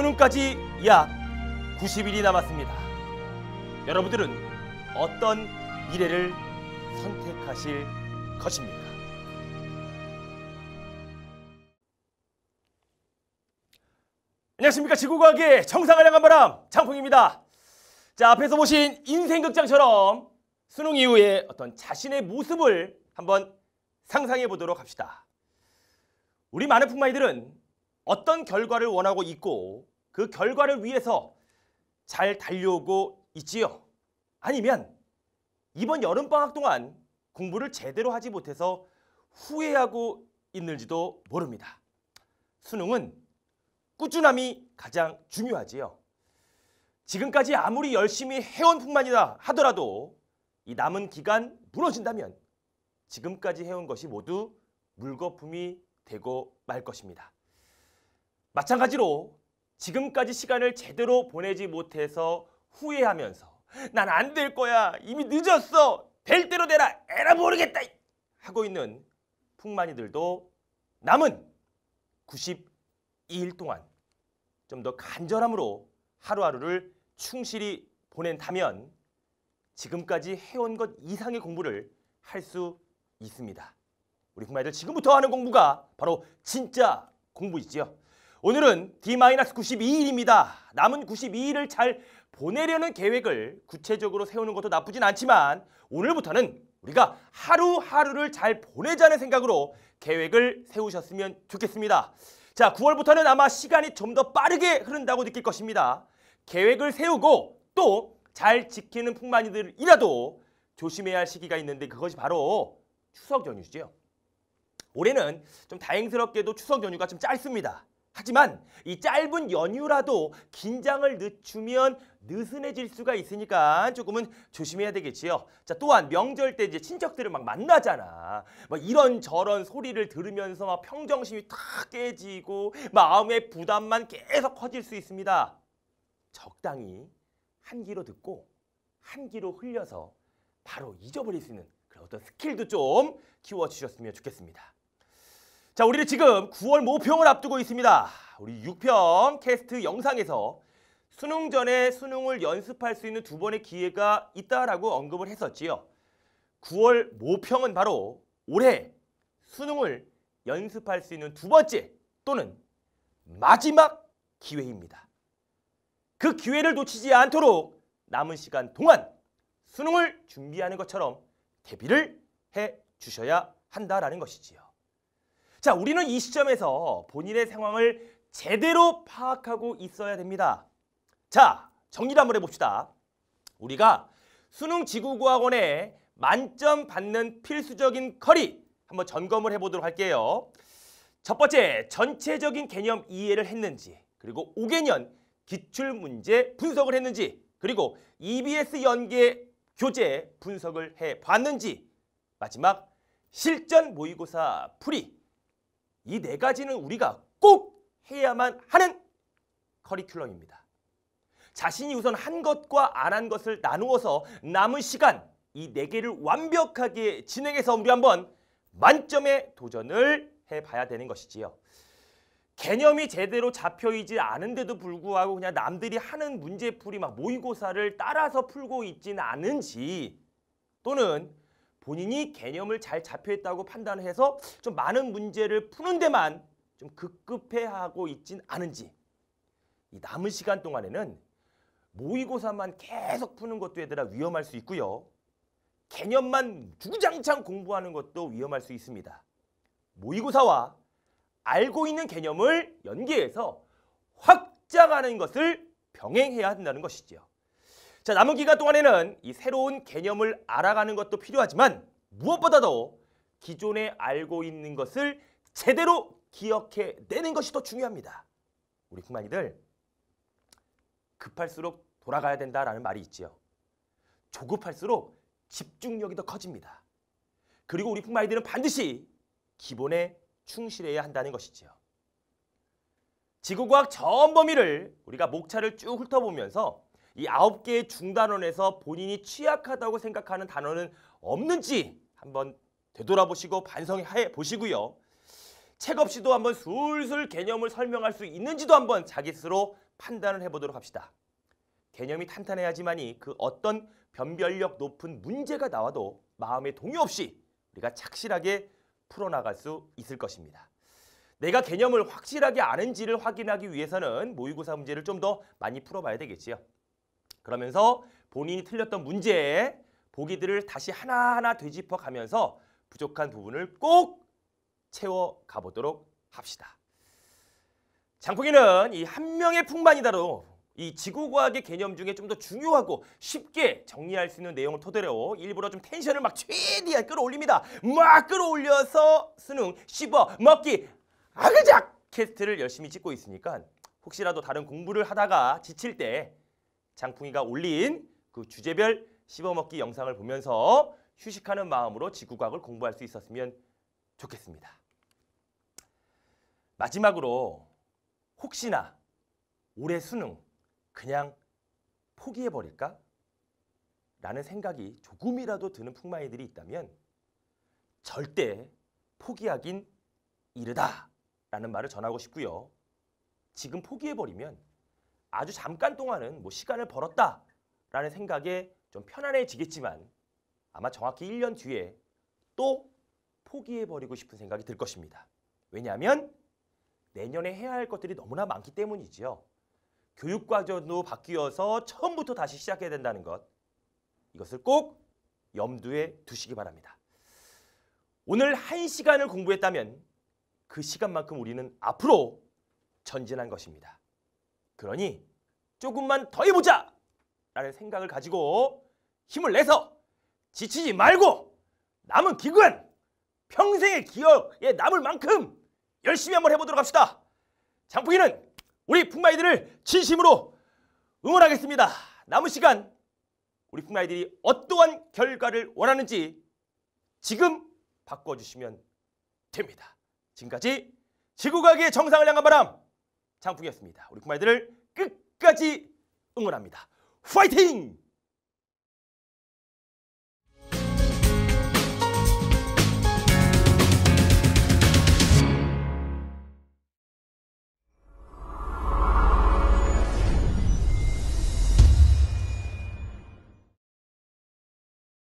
수능까지 약 90일이 남았습니다. 여러분들은 어떤 미래를 선택하실 것입니까? 안녕하십니까 지구과학의 정상을 향한 바람 장풍입니다. 자 앞에서 보신 인생극장처럼 수능 이후에 어떤 자신의 모습을 한번 상상해 보도록 합시다. 우리 많은 풍마이들은 어떤 결과를 원하고 있고 그 결과를 위해서 잘 달려오고 있지요. 아니면 이번 여름방학 동안 공부를 제대로 하지 못해서 후회하고 있는지도 모릅니다. 수능은 꾸준함이 가장 중요하지요. 지금까지 아무리 열심히 해온 뿐만이다 하더라도 이 남은 기간 무너진다면 지금까지 해온 것이 모두 물거품이 되고 말 것입니다. 마찬가지로 지금까지 시간을 제대로 보내지 못해서 후회하면서 난 안 될 거야. 이미 늦었어. 될 대로 되라. 에라 모르겠다. 하고 있는 풍만이들도 남은 92일 동안 좀 더 간절함으로 하루하루를 충실히 보낸다면 지금까지 해온 것 이상의 공부를 할 수 있습니다. 우리 풍모님들 지금부터 하는 공부가 바로 진짜 공부이지요. 오늘은 D-92일입니다. 남은 92일을 잘 보내려는 계획을 구체적으로 세우는 것도 나쁘진 않지만 오늘부터는 우리가 하루하루를 잘 보내자는 생각으로 계획을 세우셨으면 좋겠습니다. 자, 9월부터는 아마 시간이 좀 더 빠르게 흐른다고 느낄 것입니다. 계획을 세우고 또 잘 지키는 풍만이들이라도 조심해야 할 시기가 있는데 그것이 바로 추석 연휴죠. 올해는 좀 다행스럽게도 추석 연휴가 좀 짧습니다. 하지만 이 짧은 연휴라도 긴장을 늦추면 느슨해질 수가 있으니까 조금은 조심해야 되겠지요. 자, 또한 명절 때 이제 친척들을 막 만나잖아. 뭐 이런 저런 소리를 들으면서 막 평정심이 탁 깨지고 마음의 부담만 계속 커질 수 있습니다. 적당히 한 귀로 듣고 한 귀로 흘려서 바로 잊어버릴 수 있는 그런 어떤 스킬도 좀 키워주셨으면 좋겠습니다. 자, 우리는 지금 9월 모평을 앞두고 있습니다. 우리 6평 캐스트 영상에서 수능 전에 수능을 연습할 수 있는 두 번의 기회가 있다라고 언급을 했었지요. 9월 모평은 바로 올해 수능을 연습할 수 있는 두 번째 또는 마지막 기회입니다. 그 기회를 놓치지 않도록 남은 시간 동안 수능을 준비하는 것처럼 대비를 해 주셔야 한다라는 것이지요. 자, 우리는 이 시점에서 본인의 상황을 제대로 파악하고 있어야 됩니다. 자, 정리를 한번 해봅시다. 우리가 수능 지구과학원에 만점 받는 필수적인 커리 한번 점검을 해보도록 할게요. 첫 번째, 전체적인 개념 이해를 했는지 그리고 5개년 기출문제 분석을 했는지 그리고 EBS 연계 교재 분석을 해봤는지 마지막 실전 모의고사 풀이 이네 가지는 우리가 꼭 해야만 하는 커리큘럼입니다. 자신이 우선 한 것과 안 한 것을 나누어서 남은 시간 이 네 개를 완벽하게 진행해서 우리 한번 만점의 도전을 해봐야 되는 것이지요. 개념이 제대로 잡혀있지 않은데도 불구하고 그냥 남들이 하는 문제풀이 막 모의고사를 따라서 풀고 있지는 않은지 또는 본인이 개념을 잘 잡혀있다고 판단해서 좀 많은 문제를 푸는 데만 좀 급급해하고 있진 않은지 이 남은 시간 동안에는 모의고사만 계속 푸는 것도 얘들아 위험할 수 있고요. 개념만 주구장창 공부하는 것도 위험할 수 있습니다. 모의고사와 알고 있는 개념을 연계해서 확장하는 것을 병행해야 한다는 것이지요. 자, 남은 기간 동안에는 이 새로운 개념을 알아가는 것도 필요하지만 무엇보다도 기존에 알고 있는 것을 제대로 기억해내는 것이 더 중요합니다. 우리 흑만이들 급할수록 돌아가야 된다라는 말이 있지요. 조급할수록 집중력이 더 커집니다. 그리고 우리 흑만이들은 반드시 기본에 충실해야 한다는 것이지요. 지구과학 전 범위를 우리가 목차를 쭉 훑어보면서 이 아홉 개의 중단원에서 본인이 취약하다고 생각하는 단어는 없는지 한번 되돌아보시고 반성해 보시고요. 책 없이도 한번 술술 개념을 설명할 수 있는지도 한번 자기 스스로 판단을 해보도록 합시다. 개념이 탄탄해야지만이 그 어떤 변별력 높은 문제가 나와도 마음의 동요 없이 우리가 착실하게 풀어나갈 수 있을 것입니다. 내가 개념을 확실하게 아는지를 확인하기 위해서는 모의고사 문제를 좀 더 많이 풀어봐야 되겠지요. 그러면서 본인이 틀렸던 문제의 보기들을 다시 하나하나 되짚어 가면서 부족한 부분을 꼭 채워 가보도록 합시다. 장풍이는 이 한 명의 풍만이다로 이 지구과학의 개념 중에 좀 더 중요하고 쉽게 정리할 수 있는 내용을 토대로 일부러 좀 텐션을 막 최대한 끌어올립니다. 막 끌어올려서 수능 씹어 먹기 아그작 캐스트를 열심히 찍고 있으니까 혹시라도 다른 공부를 하다가 지칠 때 장풍이가 올린 그 주제별 씹어먹기 영상을 보면서 휴식하는 마음으로 지구과학을 공부할 수 있었으면 좋겠습니다. 마지막으로 혹시나 올해 수능 그냥 포기해버릴까? 라는 생각이 조금이라도 드는 풍마이들이 있다면 절대 포기하긴 이르다 라는 말을 전하고 싶고요. 지금 포기해버리면 아주 잠깐 동안은 뭐 시간을 벌었다라는 생각에 좀 편안해지겠지만 아마 정확히 1년 뒤에 또 포기해버리고 싶은 생각이 들 것입니다. 왜냐하면 내년에 해야 할 것들이 너무나 많기 때문이지요. 교육과정도 바뀌어서 처음부터 다시 시작해야 된다는 것. 이것을 꼭 염두에 두시기 바랍니다. 오늘 한 시간을 공부했다면 그 시간만큼 우리는 앞으로 전진한 것입니다. 그러니 조금만 더 해보자! 라는 생각을 가지고 힘을 내서 지치지 말고 남은 기간 평생의 기억에 남을 만큼 열심히 한번 해보도록 합시다. 장풍이는 우리 풍마이들을 진심으로 응원하겠습니다. 남은 시간 우리 풍마이들이 어떠한 결과를 원하는지 지금 바꿔주시면 됩니다. 지금까지 지구과학의 정상을 향한 바람 장풍이었습니다. 우리 구마이들을 끝까지 응원합니다. 파이팅!